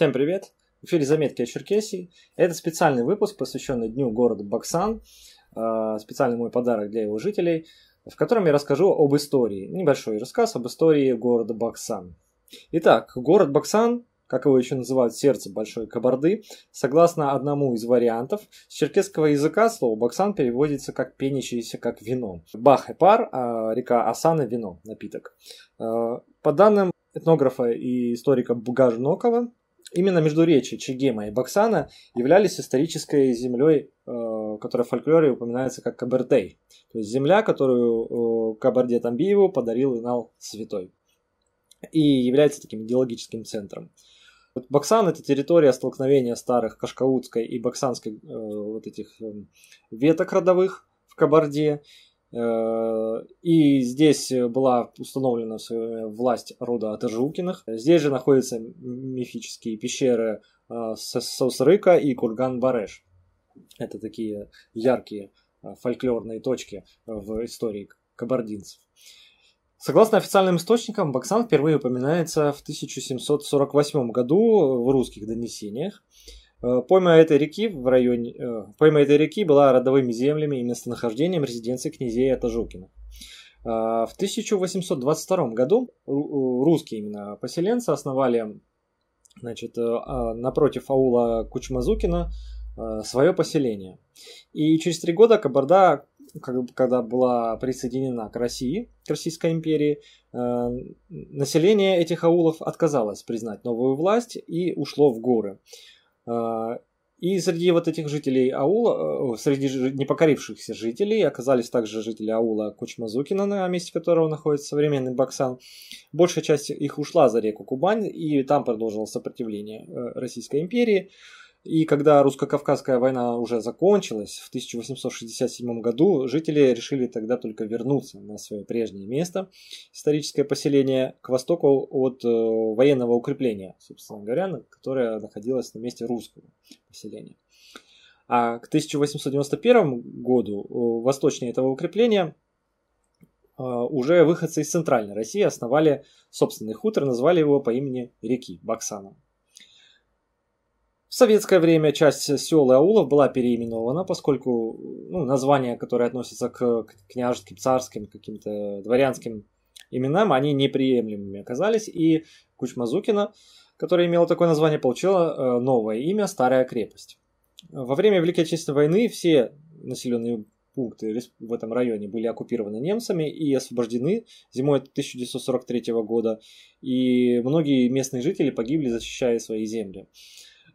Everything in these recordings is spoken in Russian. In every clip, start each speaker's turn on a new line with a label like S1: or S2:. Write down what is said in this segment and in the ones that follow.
S1: Всем
S2: привет! В эфире «Заметки о Черкесии». Это специальный выпуск, посвященный Дню города Баксан, а, специальный мой подарок для его жителей, в котором я расскажу об истории, небольшой рассказ об истории города Баксан. Итак, город Баксан, как его еще называют сердце Большой Кабарды, согласно одному из вариантов, с черкесского языка слово «баксан» переводится как «пенящееся как вино». Бах и пар, а река Асана – вино, напиток. А, по данным этнографа и историка Бугажнокова, именно междуречие Чегема и Баксана являлись исторической землей, э, которая в фольклоре упоминается как Кабардей, то есть земля, которую э, Кабарде Тамбиеву подарил Инал Святой и является таким идеологическим центром. Вот Баксан это территория столкновения старых Кашкаутской и Баксанской э, вот этих э, веток родовых в Кабарде. Э, и здесь была установлена в свое время власть рода Атажукиных. Здесь же находятся мифические пещеры э, Сосрыка и Курган-Бареш. Это такие яркие э, фольклорные точки в истории кабардинцев. Согласно официальным источникам, Баксан впервые упоминается в 1748 году в русских донесениях. Э, пойма этой реки в районе, э, пойма этой реки была родовыми землями и местонахождением резиденции князей Атажукина. Э, в 1822 году русские именно поселенцы основали значит, а, напротив аула Кучмазукина свое поселение. И через три года Кабарда, когда была присоединена к России, к Российской империи, население этих аулов отказалось признать новую власть и ушло в горы. А, и среди вот этих жителей аула, э, среди непокорившихся жителей оказались также жители аула Кучмазукина, на месте которого находится современный Баксан. Большая часть их ушла за реку Кубань, и там продолжило сопротивление э, Российской империи. И когда русско-кавказская война уже закончилась, в 1867 году жители решили тогда только вернуться на свое прежнее место, историческое поселение к востоку от э, военного укрепления, собственно говоря, которое находилось на месте русского поселения. А к 1891 году э, восточнее этого укрепления э, уже выходцы из Центральной России основали собственный хутор, назвали его по имени реки Баксана. В советское время часть сел и аулов была переименована, поскольку ну, названия, которые относятся к княжеским, царским, каким-то дворянским именам, они неприемлемыми оказались, и Кучмазукина, которая имела такое название, получила э, новое имя «Старая крепость». Во время Великой Отечественной войны все населенные пункты в этом районе были оккупированы немцами и освобождены зимой 1943 года, и многие местные жители погибли, защищая свои земли.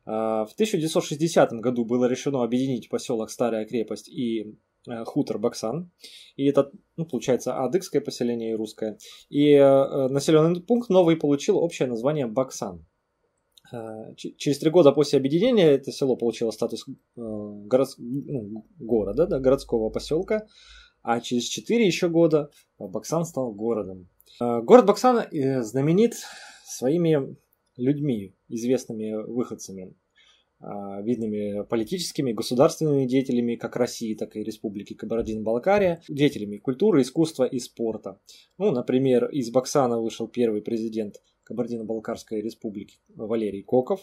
S2: Э, в 1960 году было решено объединить поселок Старая крепость и э, хутор Баксан. И это, ну, получается, адыгское поселение и русское. И э, населенный пункт новый получил общее название Баксан. Через три года после объединения это село получило статус город, ну, города, да, городского поселка, а через четыре еще года Баксан стал городом. Город Баксан знаменит своими людьми, известными выходцами, а, видными политическими, государственными деятелями как России, так и Республики Кабардино-Балкария, деятелями культуры, искусства и спорта. Ну, например, из Баксана вышел первый президент Кабардино-Балкарской республики Валерий Коков,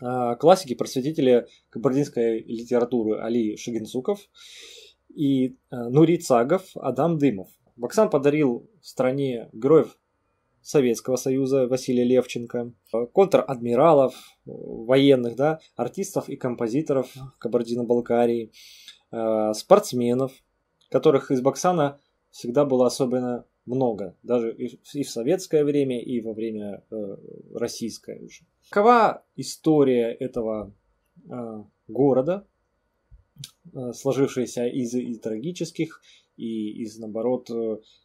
S2: а, классики просветители кабардинской литературы Али Шагинцуков и а, Нури Цагов, Адам Дымов. Баксан подарил стране героев Советского Союза Василия Левченко, э, контр-адмиралов, э, военных, да, артистов и композиторов Кабардино-Балкарии, э, спортсменов, которых из Баксана всегда было особенно много, даже и в советское время, и во время российское уже. Какова история этого города, сложившаяся из и трагических, и из, наоборот,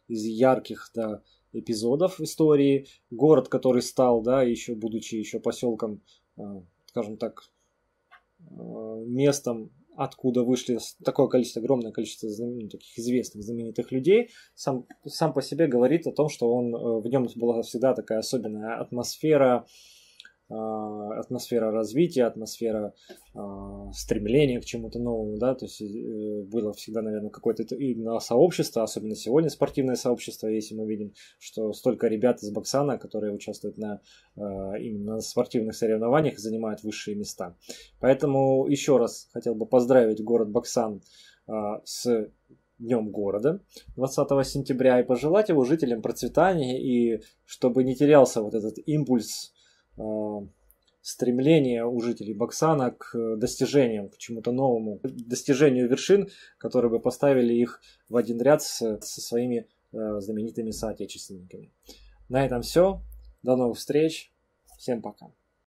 S2: из ярких да, эпизодов в истории. Город, который стал, да, еще будучи еще поселком, э, скажем так, э, местом, откуда вышли такое количество, огромное количество знамен, ну, таких известных, знаменитых людей, сам, сам по себе говорит о том, что он, э, в нем была всегда такая особенная атмосфера, Э, атмосфера развития, атмосфера э, стремления к чему-то новому, да, то есть э, было всегда, наверное, какое-то именно сообщество, особенно сегодня спортивное сообщество, если мы видим, что столько ребят из Боксана, которые участвуют на э, именно на спортивных соревнованиях, занимают высшие места. Поэтому еще раз хотел бы поздравить город Боксан э, с днем города 20 сентября и пожелать его жителям процветания и чтобы не терялся вот этот импульс Э, стремление у жителей Баксана к э, достижениям, к чему-то новому, к достижению вершин, которые бы поставили их в один ряд с, со своими э, знаменитыми соотечественниками. На этом все. До новых встреч. Всем пока.